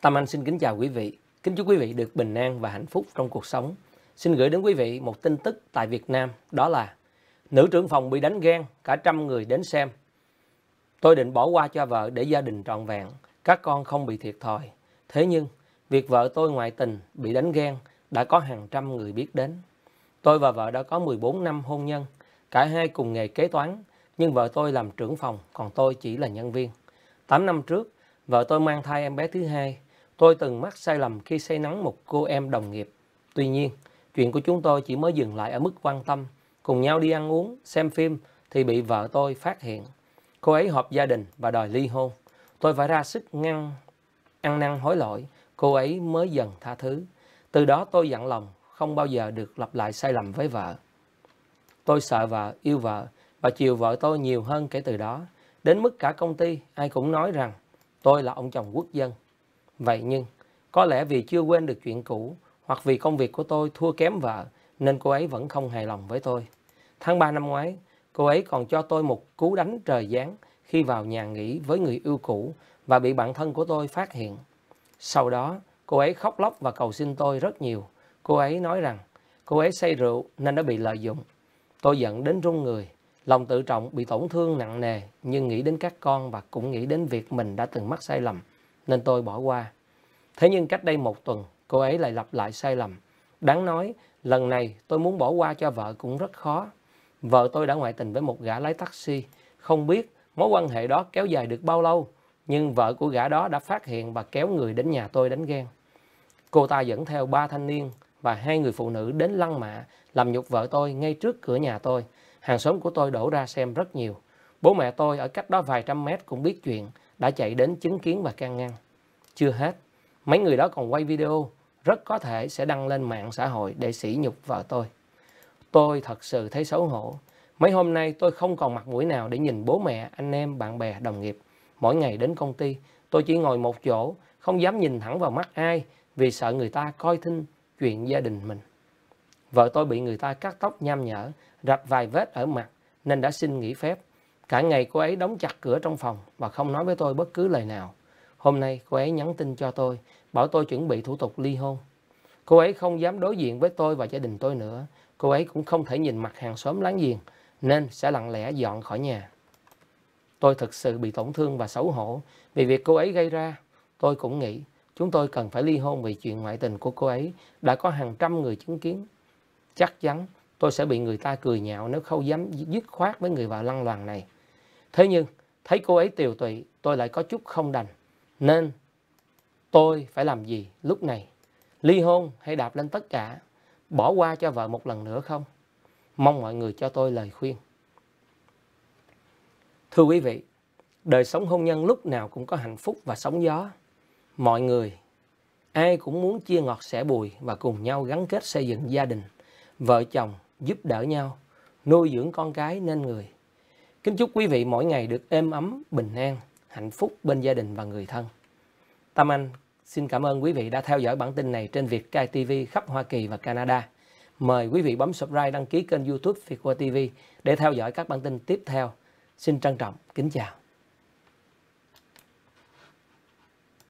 Tâm Anh xin kính chào quý vị. Kính chúc quý vị được bình an và hạnh phúc trong cuộc sống. Xin gửi đến quý vị một tin tức tại Việt Nam đó là nữ trưởng phòng bị đánh ghen, cả trăm người đến xem. Tôi định bỏ qua cho vợ để gia đình trọn vẹn, các con không bị thiệt thòi. Thế nhưng, việc vợ tôi ngoại tình bị đánh ghen đã có hàng trăm người biết đến. Tôi và vợ đã có 14 năm hôn nhân, cả hai cùng nghề kế toán, nhưng vợ tôi làm trưởng phòng, còn tôi chỉ là nhân viên. 8 năm trước, vợ tôi mang thai em bé thứ hai, Tôi từng mắc sai lầm khi say nắng một cô em đồng nghiệp. Tuy nhiên, chuyện của chúng tôi chỉ mới dừng lại ở mức quan tâm. Cùng nhau đi ăn uống, xem phim thì bị vợ tôi phát hiện. Cô ấy họp gia đình và đòi ly hôn. Tôi phải ra sức ngăn, ăn năn hối lỗi. Cô ấy mới dần tha thứ. Từ đó tôi dặn lòng không bao giờ được lặp lại sai lầm với vợ. Tôi sợ vợ, yêu vợ và chiều vợ tôi nhiều hơn kể từ đó. Đến mức cả công ty ai cũng nói rằng tôi là ông chồng quốc dân Vậy nhưng, có lẽ vì chưa quên được chuyện cũ hoặc vì công việc của tôi thua kém vợ nên cô ấy vẫn không hài lòng với tôi. Tháng 3 năm ngoái, cô ấy còn cho tôi một cú đánh trời giáng khi vào nhà nghỉ với người yêu cũ và bị bạn thân của tôi phát hiện. Sau đó, cô ấy khóc lóc và cầu xin tôi rất nhiều. Cô ấy nói rằng cô ấy say rượu nên đã bị lợi dụng. Tôi giận đến run người, lòng tự trọng bị tổn thương nặng nề nhưng nghĩ đến các con và cũng nghĩ đến việc mình đã từng mắc sai lầm nên tôi bỏ qua. Thế nhưng cách đây một tuần, cô ấy lại lặp lại sai lầm. Đáng nói, lần này tôi muốn bỏ qua cho vợ cũng rất khó. Vợ tôi đã ngoại tình với một gã lái taxi. Không biết mối quan hệ đó kéo dài được bao lâu, nhưng vợ của gã đó đã phát hiện và kéo người đến nhà tôi đánh ghen. Cô ta dẫn theo ba thanh niên và hai người phụ nữ đến lăng mạ làm nhục vợ tôi ngay trước cửa nhà tôi. Hàng xóm của tôi đổ ra xem rất nhiều. Bố mẹ tôi ở cách đó vài trăm mét cũng biết chuyện đã chạy đến chứng kiến và can ngăn. Chưa hết, mấy người đó còn quay video, rất có thể sẽ đăng lên mạng xã hội để sỉ nhục vợ tôi. Tôi thật sự thấy xấu hổ. Mấy hôm nay tôi không còn mặt mũi nào để nhìn bố mẹ, anh em, bạn bè, đồng nghiệp. Mỗi ngày đến công ty, tôi chỉ ngồi một chỗ, không dám nhìn thẳng vào mắt ai vì sợ người ta coi thinh chuyện gia đình mình. Vợ tôi bị người ta cắt tóc nham nhở, rạch vài vết ở mặt nên đã xin nghỉ phép. Cả ngày cô ấy đóng chặt cửa trong phòng và không nói với tôi bất cứ lời nào. Hôm nay cô ấy nhắn tin cho tôi, bảo tôi chuẩn bị thủ tục ly hôn. Cô ấy không dám đối diện với tôi và gia đình tôi nữa. Cô ấy cũng không thể nhìn mặt hàng xóm láng giềng, nên sẽ lặng lẽ dọn khỏi nhà. Tôi thực sự bị tổn thương và xấu hổ vì việc cô ấy gây ra. Tôi cũng nghĩ chúng tôi cần phải ly hôn vì chuyện ngoại tình của cô ấy đã có hàng trăm người chứng kiến. Chắc chắn tôi sẽ bị người ta cười nhạo nếu không dám dứt khoát với người vợ lăng loàn này. Thế nhưng thấy cô ấy tiều tụy tôi lại có chút không đành. Nên tôi phải làm gì lúc này? Ly hôn hay đạp lên tất cả? Bỏ qua cho vợ một lần nữa không? Mong mọi người cho tôi lời khuyên. Thưa quý vị, đời sống hôn nhân lúc nào cũng có hạnh phúc và sóng gió. Mọi người, ai cũng muốn chia ngọt sẻ bùi và cùng nhau gắn kết xây dựng gia đình, vợ chồng giúp đỡ nhau, nuôi dưỡng con cái nên người. Kính chúc quý vị mỗi ngày được êm ấm, bình an, hạnh phúc bên gia đình và người thân. Tâm Anh xin cảm ơn quý vị đã theo dõi bản tin này trên Việt Cai TV khắp Hoa Kỳ và Canada. Mời quý vị bấm subscribe đăng ký kênh YouTube Việt TV để theo dõi các bản tin tiếp theo. Xin trân trọng kính chào.